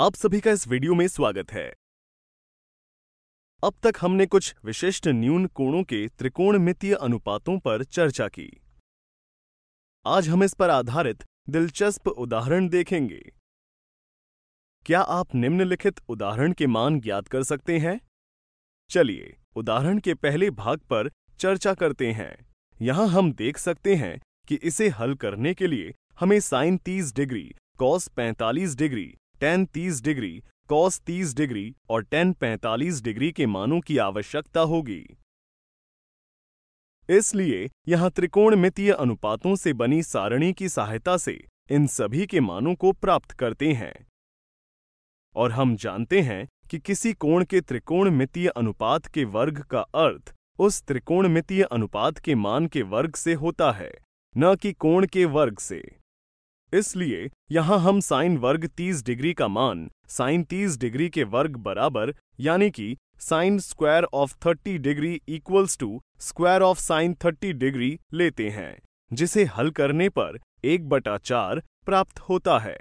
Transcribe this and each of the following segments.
आप सभी का इस वीडियो में स्वागत है अब तक हमने कुछ विशिष्ट न्यून कोणों के त्रिकोणमितीय अनुपातों पर चर्चा की आज हम इस पर आधारित दिलचस्प उदाहरण देखेंगे क्या आप निम्नलिखित उदाहरण के मान ज्ञात कर सकते हैं चलिए उदाहरण के पहले भाग पर चर्चा करते हैं यहां हम देख सकते हैं कि इसे हल करने के लिए हमें sine 30 degree cos 45 degree tan तीस डिग्री कॉस तीस डिग्री और टेन पैंतालीस डिग्री के मानों की आवश्यकता होगी इसलिए यहां त्रिकोणमितीय अनुपातों से बनी सारणी की सहायता से इन सभी के मानों को प्राप्त करते हैं और हम जानते हैं कि किसी कोण के त्रिकोणमितीय अनुपात के वर्ग का अर्थ उस त्रिकोणमितीय अनुपात के मान के वर्ग से होता है न कि कोण के वर्ग से इसलिए यहां हम साइन वर्ग 30 डिग्री का मान साइन 30 डिग्री के वर्ग बराबर यानी कि sine square of 30 degree equals to square of sine 30 degree लेते हैं जिसे हल करने पर एक बटा चार प्राप्त होता है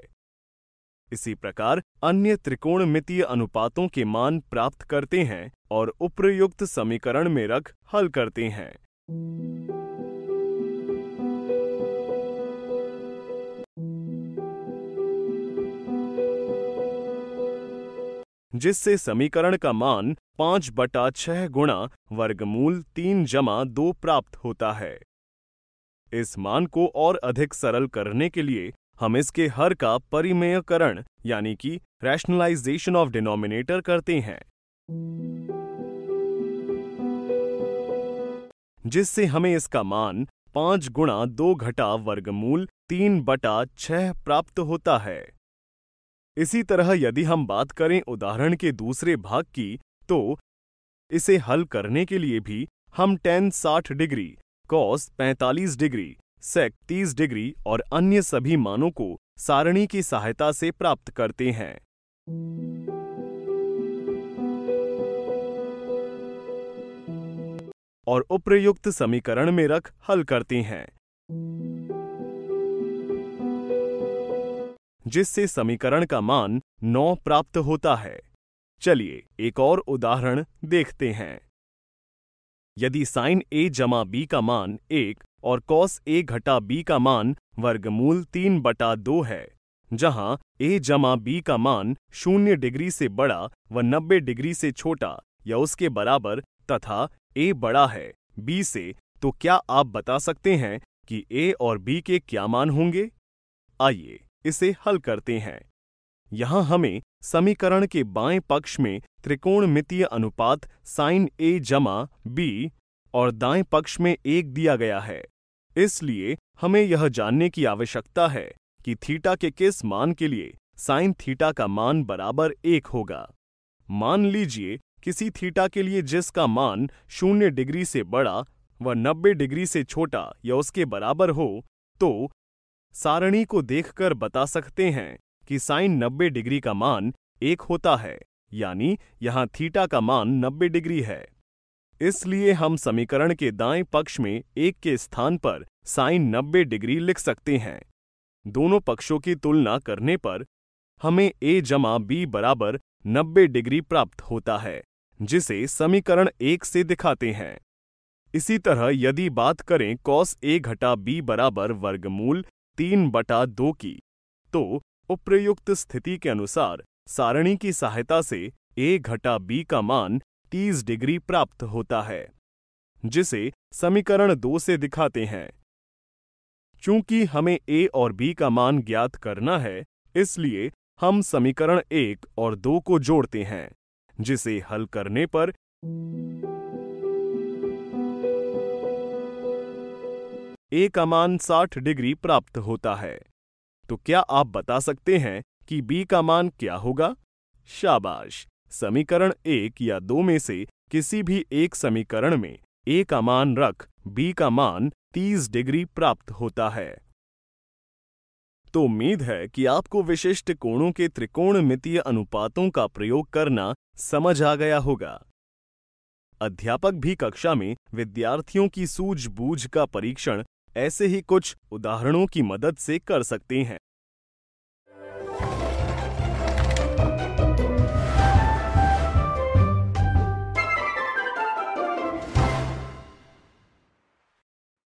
इसी प्रकार अन्य त्रिकोणमितीय अनुपातों के मान प्राप्त करते हैं और उपयुक्त समीकरण में रख हल करते हैं जिससे समीकरण का मान पांच बटा छह गुणा वर्गमूल तीन जमा दो प्राप्त होता है इस मान को और अधिक सरल करने के लिए हम इसके हर का परिमेयकरण यानी कि रैशनलाइजेशन ऑफ डिनोमिनेटर करते हैं जिससे हमें इसका मान पांच गुणा दो घटा वर्गमूल तीन बटा छह प्राप्त होता है इसी तरह यदि हम बात करें उदाहरण के दूसरे भाग की तो इसे हल करने के लिए भी हम टेन साठ डिग्री कॉस पैंतालीस डिग्री सेक तीस डिग्री और अन्य सभी मानों को सारणी की सहायता से प्राप्त करते हैं और उप्रयुक्त समीकरण में रख हल करते हैं जिससे समीकरण का मान नौ प्राप्त होता है चलिए एक और उदाहरण देखते हैं यदि साइन ए जमा बी का मान एक और कॉस ए घटा बी का मान वर्गमूल तीन बटा दो है जहां ए जमा बी का मान शून्य डिग्री से बड़ा व नब्बे डिग्री से छोटा या उसके बराबर तथा ए बड़ा है बी से तो क्या आप बता सकते हैं कि ए और बी के क्या मान होंगे आइए इसे हल करते हैं यहां हमें समीकरण के बाएं पक्ष में त्रिकोणमितीय अनुपात साइन ए जमा बी और दाएं पक्ष में एक दिया गया है इसलिए हमें यह जानने की आवश्यकता है कि थीटा के किस मान के लिए साइन थीटा का मान बराबर एक होगा मान लीजिए किसी थीटा के लिए जिसका मान शून्य डिग्री से बड़ा व नब्बे डिग्री से छोटा या उसके बराबर हो तो सारणी को देखकर बता सकते हैं कि साइन 90 डिग्री का मान एक होता है यानी यहां थीटा का मान 90 डिग्री है इसलिए हम समीकरण के दाएं पक्ष में एक के स्थान पर साइन 90 डिग्री लिख सकते हैं दोनों पक्षों की तुलना करने पर हमें ए जमा बी बराबर नब्बे डिग्री प्राप्त होता है जिसे समीकरण एक से दिखाते हैं इसी तरह यदि बात करें कॉस ए घटा बी बराबर वर्गमूल तीन बटा दो की तो उप्रयुक्त स्थिति के अनुसार सारणी की सहायता से ए घटा बी का मान 30 डिग्री प्राप्त होता है जिसे समीकरण दो से दिखाते हैं चूंकि हमें ए और बी का मान ज्ञात करना है इसलिए हम समीकरण एक और दो को जोड़ते हैं जिसे हल करने पर एक अमान साठ डिग्री प्राप्त होता है तो क्या आप बता सकते हैं कि बी का मान क्या होगा शाबाश समीकरण एक या दो में से किसी भी एक समीकरण में ए का मान रख बी का मान 30 डिग्री प्राप्त होता है तो उम्मीद है कि आपको विशिष्ट कोणों के त्रिकोण मितीय अनुपातों का प्रयोग करना समझ आ गया होगा अध्यापक भी कक्षा में विद्यार्थियों की सूझबूझ का परीक्षण ऐसे ही कुछ उदाहरणों की मदद से कर सकते हैं